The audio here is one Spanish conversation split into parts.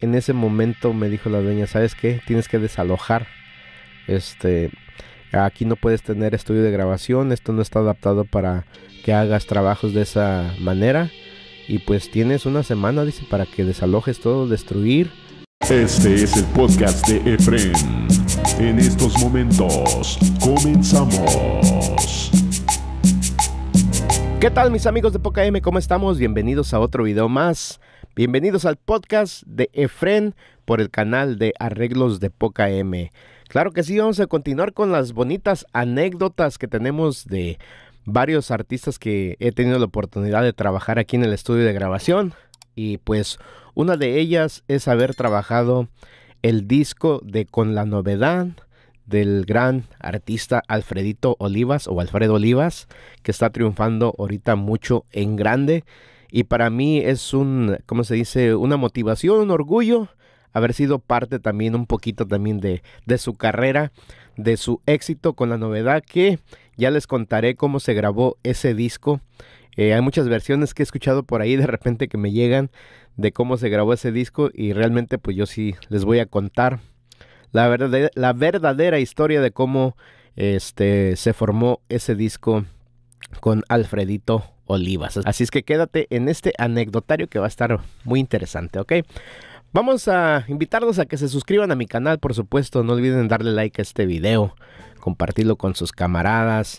En ese momento me dijo la dueña, ¿sabes qué? Tienes que desalojar. Este, aquí no puedes tener estudio de grabación, esto no está adaptado para que hagas trabajos de esa manera. Y pues tienes una semana, dice, para que desalojes todo, destruir. Este es el podcast de Efren. En estos momentos, comenzamos. ¿Qué tal mis amigos de Poca M? ¿Cómo estamos? Bienvenidos a otro video más. Bienvenidos al podcast de Efren por el canal de Arreglos de Poca M. Claro que sí, vamos a continuar con las bonitas anécdotas que tenemos de varios artistas que he tenido la oportunidad de trabajar aquí en el estudio de grabación. Y pues una de ellas es haber trabajado el disco de Con la Novedad del gran artista Alfredito Olivas o Alfredo Olivas, que está triunfando ahorita mucho en grande y para mí es un, ¿cómo se dice? Una motivación, un orgullo haber sido parte también un poquito también de, su carrera, de su éxito con la novedad que ya les contaré cómo se grabó ese disco. Eh, hay muchas versiones que he escuchado por ahí de repente que me llegan de cómo se grabó ese disco y realmente pues yo sí les voy a contar la verdadera, la verdadera historia de cómo este, se formó ese disco con Alfredito Olivas. Así es que quédate en este anecdotario que va a estar muy interesante, ¿ok? Vamos a invitarlos a que se suscriban a mi canal, por supuesto. No olviden darle like a este video, compartirlo con sus camaradas,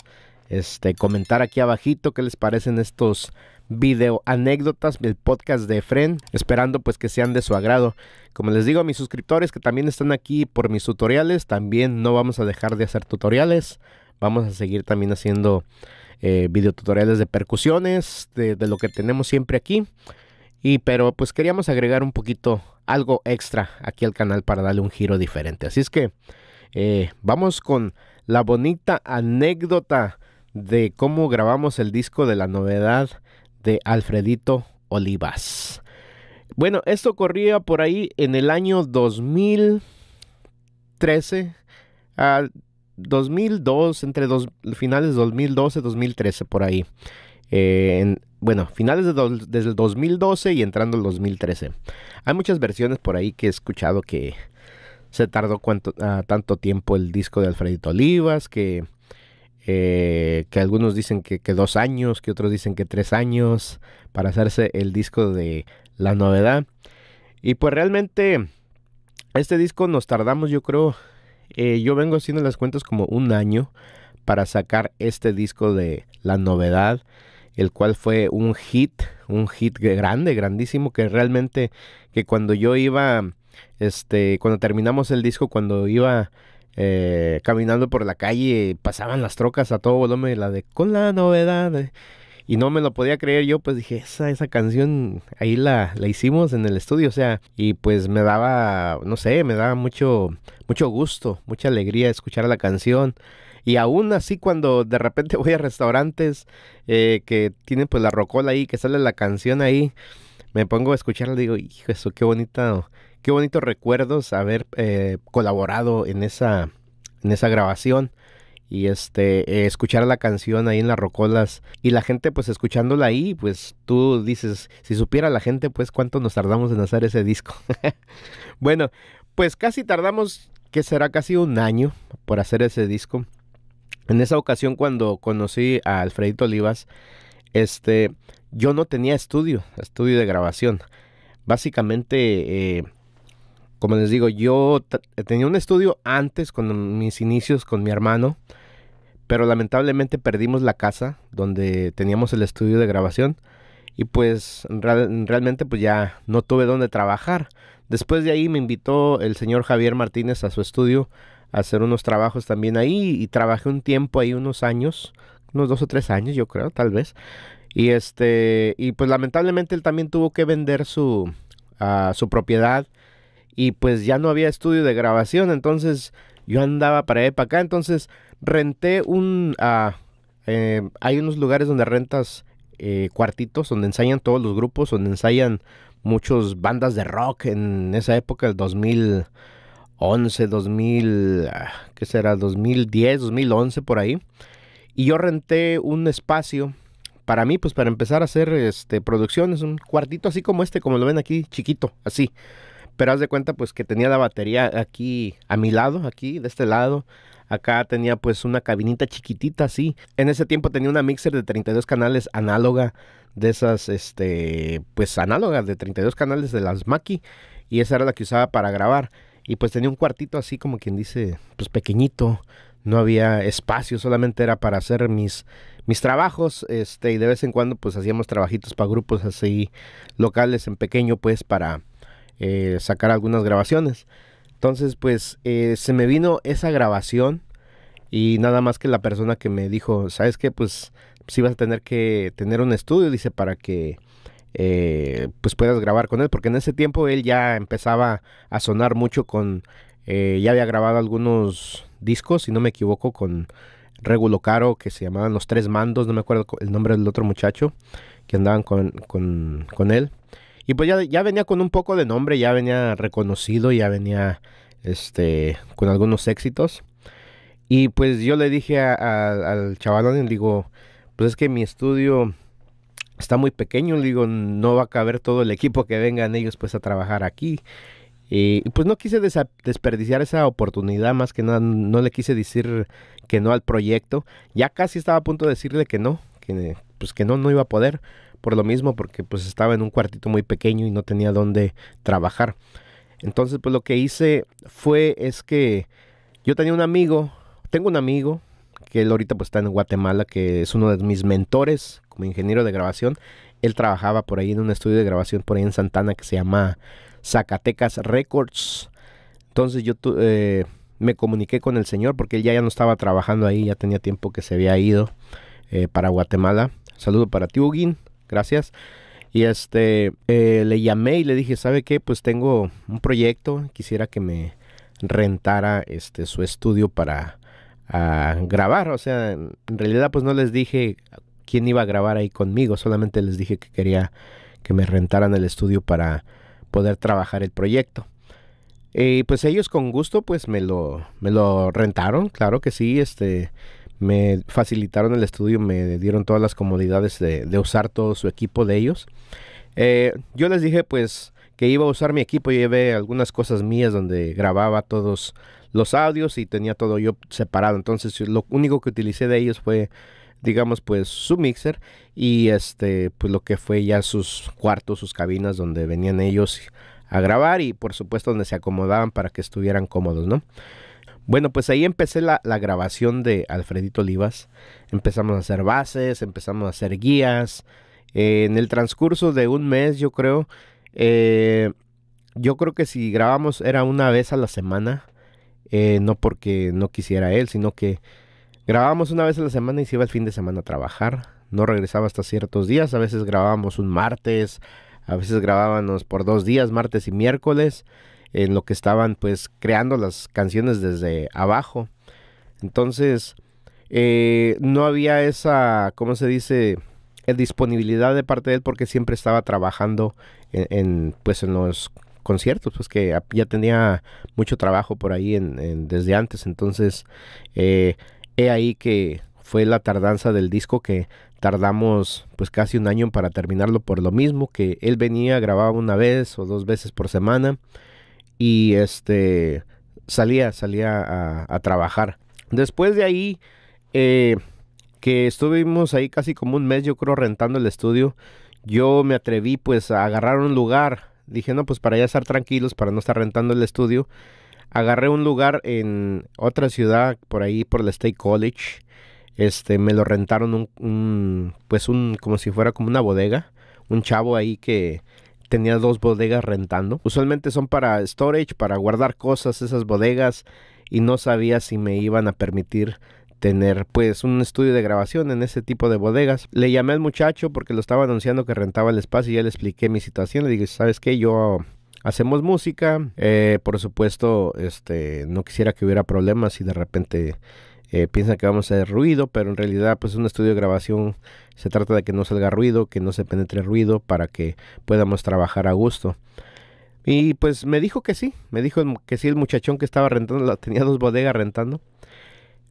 este, comentar aquí abajito qué les parecen estos video anécdotas del podcast de Fren, esperando pues que sean de su agrado. Como les digo a mis suscriptores que también están aquí por mis tutoriales, también no vamos a dejar de hacer tutoriales. Vamos a seguir también haciendo eh, videotutoriales de percusiones, de, lo que tenemos siempre aquí. Y pero pues queríamos agregar un poquito algo extra aquí al canal para darle un giro diferente. Así es que eh, vamos con la bonita anécdota de cómo grabamos el disco de la novedad de Alfredito Olivas. Bueno, esto corría por ahí en el año 2013. 2002, entre dos, finales de 2012, 2013, por ahí. Eh, bueno, finales de desde el 2012 y entrando el 2013. Hay muchas versiones por ahí que he escuchado que se tardó ah, tanto tiempo el disco de Alfredito Olivas, que, eh, que algunos dicen que, que dos años, que otros dicen que tres años para hacerse el disco de la novedad. Y pues realmente este disco nos tardamos yo creo eh, yo vengo haciendo las cuentas como un año para sacar este disco de La Novedad, el cual fue un hit, un hit grande, grandísimo, que realmente, que cuando yo iba, este, cuando terminamos el disco, cuando iba eh, caminando por la calle, pasaban las trocas a todo volumen, la de con la novedad. Eh, y no me lo podía creer yo, pues dije, esa, esa canción ahí la, la hicimos en el estudio, o sea, y pues me daba, no sé, me daba mucho, mucho gusto, mucha alegría escuchar la canción. Y aún así cuando de repente voy a restaurantes eh, que tienen pues la rocola ahí, que sale la canción ahí, me pongo a escucharla y digo, hijo, eso qué bonito qué bonitos recuerdos haber eh, colaborado en esa, en esa grabación y este escuchar la canción ahí en las rocolas y la gente pues escuchándola ahí pues tú dices si supiera la gente pues cuánto nos tardamos en hacer ese disco bueno pues casi tardamos que será casi un año por hacer ese disco en esa ocasión cuando conocí a Alfredito Olivas este yo no tenía estudio estudio de grabación básicamente eh, como les digo, yo tenía un estudio antes con mis inicios con mi hermano, pero lamentablemente perdimos la casa donde teníamos el estudio de grabación y pues realmente pues ya no tuve dónde trabajar. Después de ahí me invitó el señor Javier Martínez a su estudio a hacer unos trabajos también ahí y trabajé un tiempo ahí, unos años, unos dos o tres años yo creo, tal vez. Y este, y pues lamentablemente él también tuvo que vender su, ah, su propiedad y pues ya no había estudio de grabación, entonces yo andaba para ahí para acá, entonces renté un... Ah, eh, hay unos lugares donde rentas eh, cuartitos, donde ensayan todos los grupos, donde ensayan muchas bandas de rock en esa época, el 2011, 2000, ah, ¿qué será? 2010, 2011 por ahí. Y yo renté un espacio para mí, pues para empezar a hacer este, producciones, un cuartito así como este, como lo ven aquí, chiquito, así. Pero haz de cuenta pues que tenía la batería aquí a mi lado, aquí, de este lado. Acá tenía pues una cabinita chiquitita así. En ese tiempo tenía una mixer de 32 canales análoga de esas, este, pues análoga de 32 canales de las Maki. Y esa era la que usaba para grabar. Y pues tenía un cuartito así como quien dice, pues pequeñito. No había espacio, solamente era para hacer mis, mis trabajos. Este, y de vez en cuando pues hacíamos trabajitos para grupos así locales en pequeño pues para eh, sacar algunas grabaciones. Entonces, pues eh, se me vino esa grabación y nada más que la persona que me dijo, ¿sabes qué? Pues sí vas a tener que tener un estudio, dice, para que eh, pues puedas grabar con él, porque en ese tiempo él ya empezaba a sonar mucho con, eh, ya había grabado algunos discos, si no me equivoco, con Regulo Caro, que se llamaban Los Tres Mandos, no me acuerdo el nombre del otro muchacho que andaban con, con, con él. Y pues ya, venía con un poco de nombre, ya venía reconocido, ya venía este, con algunos éxitos. Y pues yo le dije al chavalón, digo, pues es que mi estudio está muy pequeño, le digo, no va a caber todo el equipo que vengan ellos pues a trabajar aquí. Y pues no quise desperdiciar esa oportunidad, más que nada no le quise decir que no al proyecto. Ya casi estaba a punto de decirle que no, que pues que no, no iba a poder por lo mismo, porque pues estaba en un cuartito muy pequeño y no tenía dónde trabajar. Entonces, pues lo que hice fue es que yo tenía un amigo, tengo un amigo que él ahorita pues está en Guatemala, que es uno de mis mentores como ingeniero de grabación. Él trabajaba por ahí en un estudio de grabación por ahí en Santana que se llama Zacatecas Records. Entonces yo eh, me comuniqué con el señor porque él ya, ya no estaba trabajando ahí, ya tenía tiempo que se había ido eh, para Guatemala. Saludo para ti, gracias. Y este, eh, le llamé y le dije, ¿sabe qué? Pues tengo un proyecto, quisiera que me rentara este, su estudio para ah, grabar. O sea, en realidad pues no les dije quién iba a grabar ahí conmigo, solamente les dije que quería que me rentaran el estudio para poder trabajar el proyecto. Y pues ellos con gusto pues me lo, me lo rentaron, claro que sí, este me facilitaron el estudio, me dieron todas las comodidades de, usar todo su equipo de ellos. Eh, yo les dije pues que iba a usar mi equipo, llevé algunas cosas mías donde grababa todos los audios y tenía todo yo separado. Entonces lo único que utilicé de ellos fue digamos pues su mixer y este pues lo que fue ya sus cuartos, sus cabinas donde venían ellos a grabar y por supuesto donde se acomodaban para que estuvieran cómodos, ¿no? Bueno, pues ahí empecé la, grabación de Alfredito Olivas. Empezamos a hacer bases, empezamos a hacer guías. Eh, en el transcurso de un mes, yo creo, eh, yo creo que si grabamos era una vez a la semana. Eh, no porque no quisiera él, sino que grabábamos una vez a la semana y se iba el fin de semana a trabajar. No regresaba hasta ciertos días. A veces grabábamos un martes, a veces grabábamos por dos días, martes y miércoles en lo que estaban pues creando las canciones desde abajo. Entonces, eh, no había esa, ¿cómo se dice? Eh, disponibilidad de parte de él porque siempre estaba trabajando en, pues en los conciertos, pues que ya tenía mucho trabajo por ahí en, desde antes. Entonces, eh, he ahí que fue la tardanza del disco que tardamos pues casi un año para terminarlo por lo mismo que él venía, grababa una vez o dos veces por semana y este salía, salía a, trabajar. Después de ahí, eh, que estuvimos ahí casi como un mes, yo creo, rentando el estudio, yo me atreví pues a agarrar un lugar. Dije, no, pues para ya estar tranquilos, para no estar rentando el estudio, agarré un lugar en otra ciudad, por ahí, por el State College. Este, me lo rentaron un pues un, como si fuera como una bodega. Un chavo ahí que tenía dos bodegas rentando. Usualmente son para storage, para guardar cosas esas bodegas y no sabía si me iban a permitir tener pues un estudio de grabación en ese tipo de bodegas. Le llamé al muchacho porque lo estaba anunciando que rentaba el espacio y ya le expliqué mi situación. Le dije, ¿sabes qué? Yo hacemos música. Eh, por supuesto, este, no quisiera que hubiera problemas y de repente eh, piensan que vamos a hacer ruido, pero en realidad pues un estudio de grabación se trata de que no salga ruido, que no se penetre ruido para que podamos trabajar a gusto. Y pues me dijo que sí, me dijo que sí el muchachón que estaba rentando, tenía dos bodegas rentando.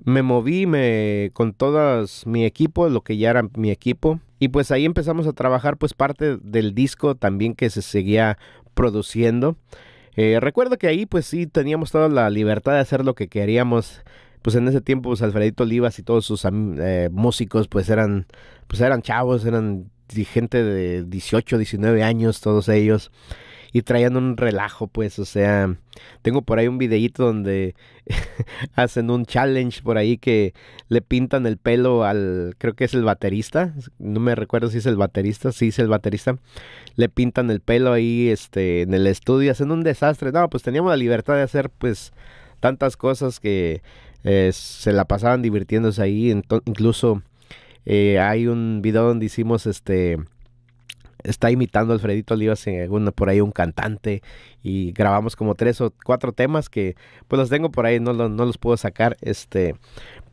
Me moví me, con todo mi equipo, lo que ya era mi equipo, y pues ahí empezamos a trabajar pues parte del disco también que se seguía produciendo. Eh, recuerdo que ahí pues sí teníamos toda la libertad de hacer lo que queríamos pues en ese tiempo pues Alfredito Olivas y todos sus eh, músicos pues eran, pues eran chavos, eran gente de 18, 19 años, todos ellos y traían un relajo, pues, o sea, tengo por ahí un videíto donde hacen un challenge por ahí que le pintan el pelo al, creo que es el baterista, no me recuerdo si es el baterista, sí es el baterista, le pintan el pelo ahí, este, en el estudio, hacen un desastre, no, pues teníamos la libertad de hacer, pues, tantas cosas que eh, se la pasaban divirtiéndose ahí. Incluso eh, hay un video donde hicimos este está imitando a Alfredito Olivas en alguna por ahí un cantante y grabamos como tres o cuatro temas que pues los tengo por ahí, no, los puedo sacar, este,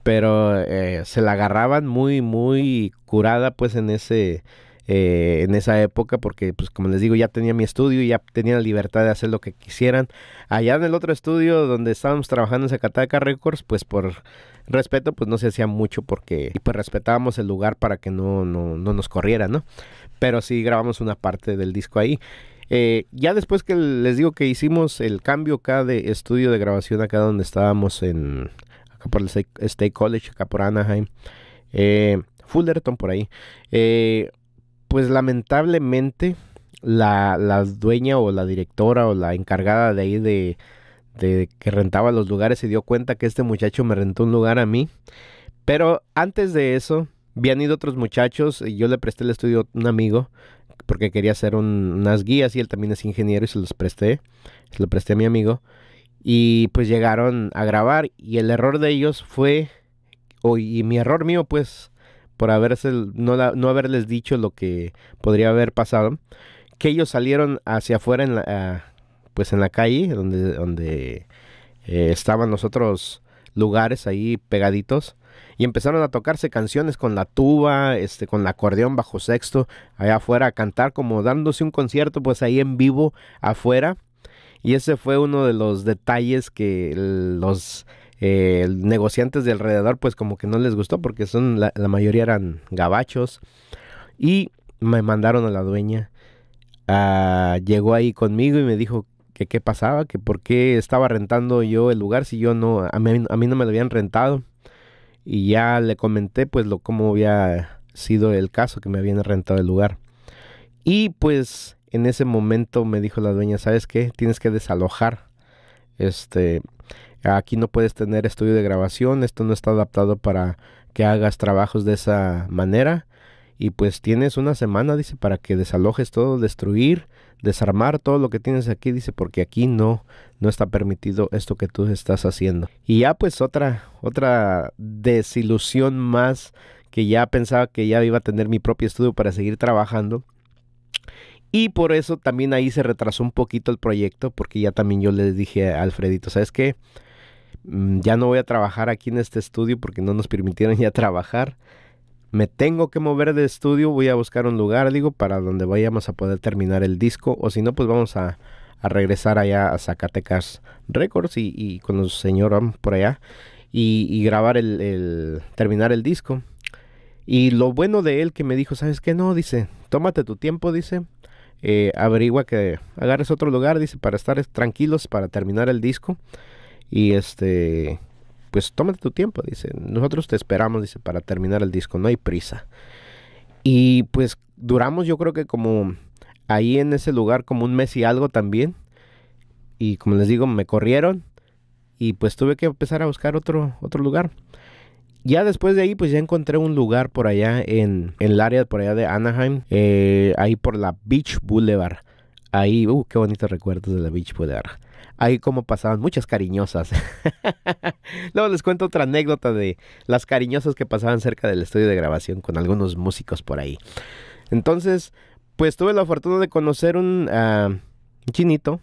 pero eh, se la agarraban muy, muy curada pues en ese, eh, en esa época porque pues como les digo ya tenía mi estudio y ya tenía la libertad de hacer lo que quisieran. Allá en el otro estudio donde estábamos trabajando en Zacataca Records pues por respeto pues no se hacía mucho porque pues respetábamos el lugar para que no, nos corriera ¿no? Pero sí grabamos una parte del disco ahí. Eh, ya después que les digo que hicimos el cambio acá de estudio de grabación, acá donde estábamos en acá por el State College, acá por Anaheim, eh, Fullerton por ahí, eh, pues lamentablemente la, dueña o la directora o la encargada de ahí de, que rentaba los lugares se dio cuenta que este muchacho me rentó un lugar a mí. Pero antes de eso, habían ido otros muchachos y yo le presté el estudio a un amigo porque quería hacer unas guías y él también es ingeniero y se los presté, se lo presté a mi amigo y pues llegaron a grabar y el error de ellos fue, o, y mi error mío pues por haberse, no, haberles dicho lo que podría haber pasado, que ellos salieron hacia afuera en la, pues en la calle, donde, donde eh, estaban los otros lugares ahí pegaditos, y empezaron a tocarse canciones con la tuba, este, con el acordeón bajo sexto, allá afuera a cantar, como dándose un concierto, pues ahí en vivo afuera. Y ese fue uno de los detalles que los eh, negociantes de alrededor pues como que no les gustó porque son la, mayoría eran gabachos y me mandaron a la dueña. Ah, llegó ahí conmigo y me dijo que qué pasaba, que por qué estaba rentando yo el lugar si yo no, a mí, no me lo habían rentado. Y ya le comenté pues lo cómo había sido el caso que me habían rentado el lugar. Y pues en ese momento me dijo la dueña, ¿sabes qué? Tienes que desalojar este Aquí no puedes tener estudio de grabación, esto no está adaptado para que hagas trabajos de esa manera. Y pues tienes una semana, dice, para que desalojes todo, destruir, desarmar todo lo que tienes aquí, dice, porque aquí no, no está permitido esto que tú estás haciendo. Y ya pues otra, otra desilusión más que ya pensaba que ya iba a tener mi propio estudio para seguir trabajando. Y por eso también ahí se retrasó un poquito el proyecto, porque ya también yo le dije a Alfredito, ¿sabes qué? Mm, ya no voy a trabajar aquí en este estudio porque no nos permitieron ya trabajar. Me tengo que mover de estudio, voy a buscar un lugar, digo, para donde vayamos a poder terminar el disco. O si no, pues vamos a, regresar allá a Zacatecas Records y, con los señor um, por allá y, grabar el, terminar el disco. Y lo bueno de él que me dijo, ¿sabes qué? No, dice, tómate tu tiempo, dice. Eh, averigua que agarres otro lugar, dice, para estar tranquilos, para terminar el disco. Y este, pues tómate tu tiempo, dice. Nosotros te esperamos, dice, para terminar el disco, no hay prisa. Y pues duramos yo creo que como ahí en ese lugar como un mes y algo también. Y como les digo, me corrieron y pues tuve que empezar a buscar otro, otro lugar. Ya después de ahí, pues ya encontré un lugar por allá en, el área por allá de Anaheim, eh, ahí por la Beach Boulevard. Ahí, uh, qué bonitos recuerdos de la Beach Boulevard ahí como pasaban muchas cariñosas. Luego les cuento otra anécdota de las cariñosas que pasaban cerca del estudio de grabación con algunos músicos por ahí. Entonces, pues tuve la fortuna de conocer un ah, chinito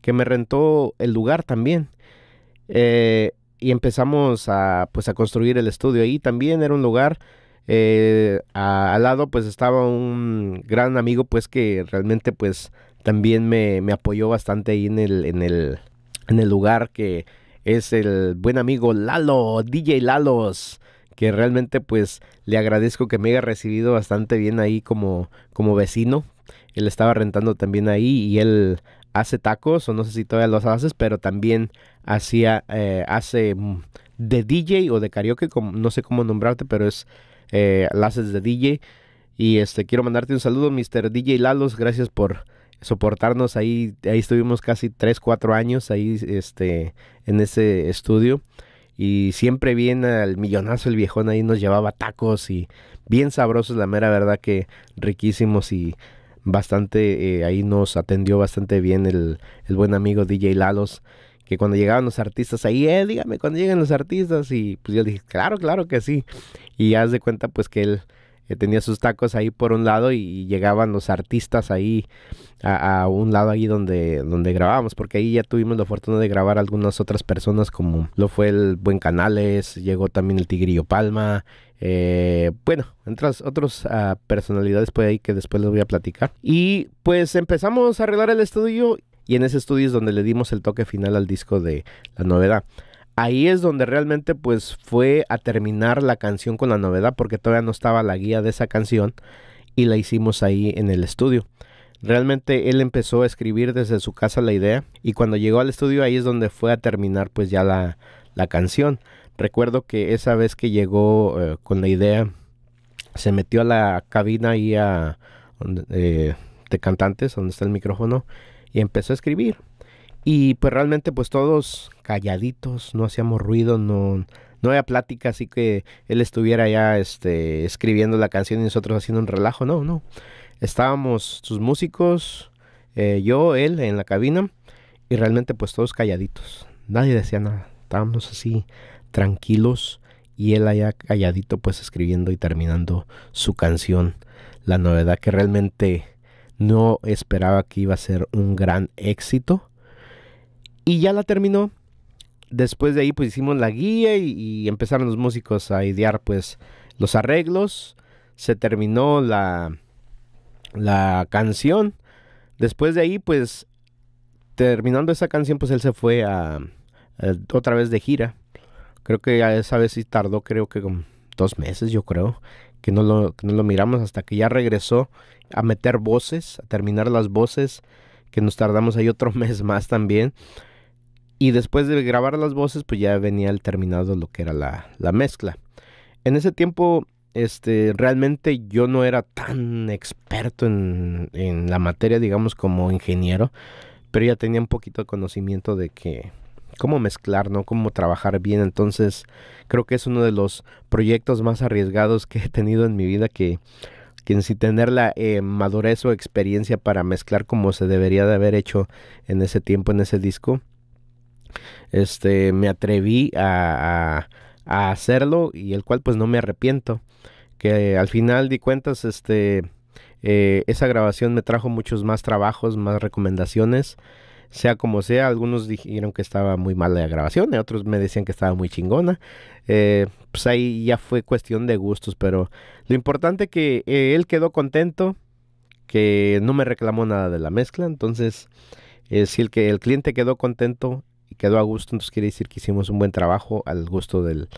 que me rentó el lugar también. Eh, y empezamos a, pues, a construir el estudio ahí. También era un lugar... Eh, al lado pues estaba un gran amigo pues que realmente pues también me, apoyó bastante ahí en el, en el, en el lugar que es el buen amigo Lalo, DJ Lalos, que realmente pues le agradezco que me haya recibido bastante bien ahí como, como vecino. Él estaba rentando también ahí y él hace tacos, o no sé si todavía los haces, pero también hacía, eh, hace mm, de DJ o de karaoke, no sé cómo nombrarte, pero es, eh, Laces de DJ. Y este, quiero mandarte un saludo, Mr. DJ Lalos, gracias por soportarnos ahí. Ahí estuvimos casi 3, 4 años ahí este, en ese estudio. Y siempre bien al millonazo el viejón ahí nos llevaba tacos y bien sabrosos, la mera verdad que riquísimos y bastante, eh, ahí nos atendió bastante bien el, el buen amigo DJ Lalos que cuando llegaban los artistas ahí, eh, dígame cuando lleguen los artistas. Y pues yo le dije, claro, claro que sí. Y haz de cuenta pues que él que tenía sus tacos ahí por un lado y llegaban los artistas ahí a, un lado ahí donde, donde grabábamos, porque ahí ya tuvimos la fortuna de grabar algunas otras personas como lo fue el Buen Canales, llegó también el Tigrillo Palma, eh, bueno, otras, otras ah, personalidades por ahí que después les voy a platicar. Y pues empezamos a arreglar el estudio y en ese estudio es donde le dimos el toque final al disco de La Novedad ahí es donde realmente pues fue a terminar la canción con la novedad porque todavía no estaba la guía de esa canción y la hicimos ahí en el estudio. Realmente él empezó a escribir desde su casa la idea y cuando llegó al estudio ahí es donde fue a terminar pues ya la, canción. Recuerdo que esa vez que llegó eh, con la idea se metió a la cabina ahí a, eh, de cantantes donde está el micrófono y empezó a escribir y pues realmente pues todos calladitos, no hacíamos ruido, no, no había plática, así que él estuviera ya este, escribiendo la canción y nosotros haciendo un relajo, no, no. Estábamos sus músicos, eh, yo, él en la cabina y realmente pues todos calladitos, nadie decía nada, estábamos así tranquilos y él allá calladito pues escribiendo y terminando su canción, la novedad que realmente no esperaba que iba a ser un gran éxito y ya la terminó. Después de ahí pues hicimos la guía y, empezaron los músicos a idear pues los arreglos. Se terminó la, la canción. Después de ahí pues terminando esa canción pues él se fue a, otra vez de gira. Creo que a esa vez sí tardó creo que como dos meses yo creo que no lo, que no lo miramos hasta que ya regresó a meter voces, a terminar las voces, que nos tardamos ahí otro mes más también. Y después de grabar las voces, pues ya venía el terminado lo que era la, mezcla. En ese tiempo, este, realmente yo no era tan experto en, la materia, digamos, como ingeniero, pero ya tenía un poquito de conocimiento de que cómo mezclar, ¿no? Cómo trabajar bien. Entonces, creo que es uno de los proyectos más arriesgados que he tenido en mi vida que que sin tener la eh, madurez o experiencia para mezclar como se debería de haber hecho en ese tiempo, en ese disco, este, me atreví a, hacerlo y el cual pues no me arrepiento. Que al final di cuentas, este, eh, esa grabación me trajo muchos más trabajos, más recomendaciones. Sea como sea, algunos dijeron que estaba muy mala la grabación, y otros me decían que estaba muy chingona. Eh, pues ahí ya fue cuestión de gustos, pero lo importante que eh, él quedó contento, que no me reclamó nada de la mezcla. Entonces, si el, que, el cliente quedó contento, quedó a gusto, entonces quiere decir que hicimos un buen trabajo al gusto del,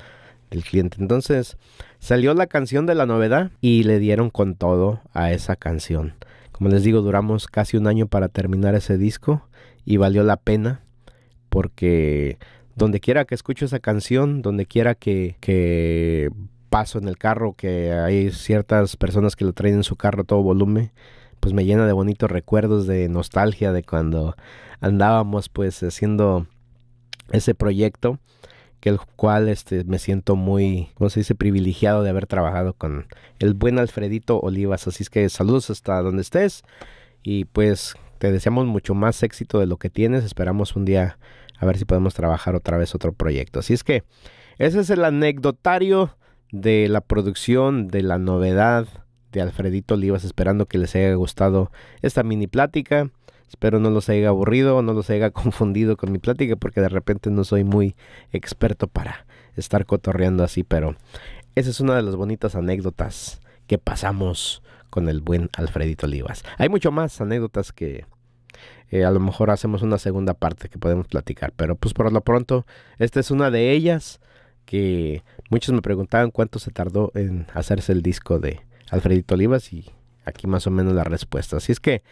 cliente. Entonces salió la canción de la novedad y le dieron con todo a esa canción. Como les digo, duramos casi un año para terminar ese disco y valió la pena porque donde quiera que escucho esa canción, donde quiera que, que, paso en el carro, que hay ciertas personas que lo traen en su carro a todo volumen, pues me llena de bonitos recuerdos, de nostalgia de cuando andábamos pues haciendo ese proyecto, que el cual este, me siento muy, ¿cómo se dice?, privilegiado de haber trabajado con el buen Alfredito Olivas. Así es que saludos hasta donde estés y pues te deseamos mucho más éxito de lo que tienes. Esperamos un día a ver si podemos trabajar otra vez otro proyecto. Así es que ese es el anecdotario de la producción, de la novedad de Alfredito Olivas, esperando que les haya gustado esta mini plática. Espero no los haya aburrido, o no los haya confundido con mi plática, porque de repente no soy muy experto para estar cotorreando así, pero esa es una de las bonitas anécdotas que pasamos con el buen Alfredito Olivas. Hay mucho más anécdotas que eh, a lo mejor hacemos una segunda parte que podemos platicar, pero pues por lo pronto esta es una de ellas que muchos me preguntaban cuánto se tardó en hacerse el disco de Alfredito Olivas y aquí más o menos la respuesta. Así es que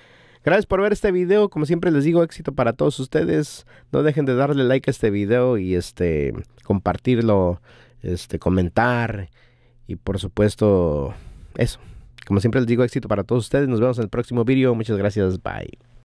Gracias por ver este video. Como siempre les digo, éxito para todos ustedes. No dejen de darle like a este video y este compartirlo, este comentar y por supuesto eso. Como siempre les digo, éxito para todos ustedes. Nos vemos en el próximo video. Muchas gracias. Bye.